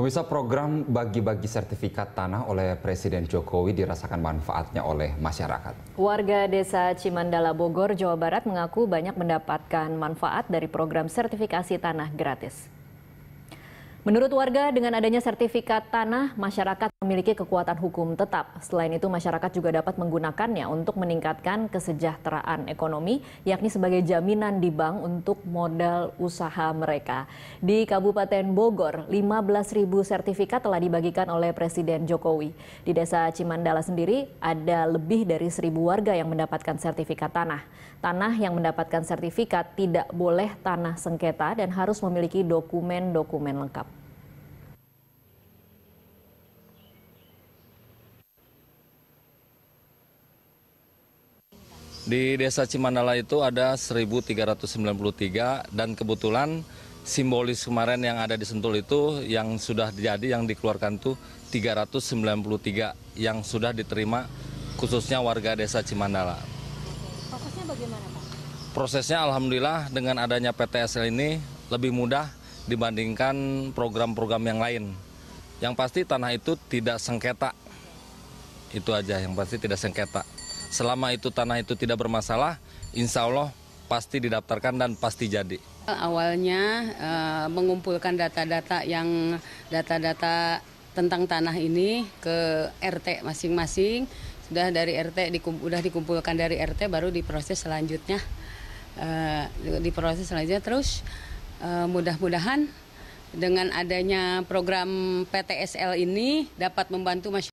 Pemirsa program bagi-bagi sertifikat tanah oleh Presiden Jokowi dirasakan manfaatnya oleh masyarakat. Warga desa Cimandala Bogor, Jawa Barat mengaku banyak mendapatkan manfaat dari program sertifikasi tanah gratis. Menurut warga, dengan adanya sertifikat tanah, masyarakat memiliki kekuatan hukum tetap. Selain itu, masyarakat juga dapat menggunakannya untuk meningkatkan kesejahteraan ekonomi, yakni sebagai jaminan di bank untuk modal usaha mereka. Di Kabupaten Bogor, 15.000 sertifikat telah dibagikan oleh Presiden Jokowi. Di Desa Cimandala sendiri, ada lebih dari 1.000 warga yang mendapatkan sertifikat tanah. Tanah yang mendapatkan sertifikat tidak boleh tanah sengketa dan harus memiliki dokumen-dokumen lengkap. Di desa Cimandala itu ada 1.393 dan kebetulan simbolis kemarin yang ada di Sentul itu yang sudah jadi yang dikeluarkan tuh 393 yang sudah diterima khususnya warga desa Cimandala. Prosesnya bagaimana Pak? Prosesnya alhamdulillah dengan adanya PTSL ini lebih mudah dibandingkan program-program yang lain. Yang pasti tanah itu tidak sengketa. Itu aja yang pasti tidak sengketa. Selama itu tanah itu tidak bermasalah, insya Allah pasti didaftarkan dan pasti jadi. Awalnya e, mengumpulkan data-data yang data-data tentang tanah ini ke RT masing-masing. Sudah dari RT sudah dikumpulkan dari RT baru diproses selanjutnya. e, diproses selanjutnya terus e, mudah-mudahan dengan adanya program PTSL ini dapat membantu masyarakat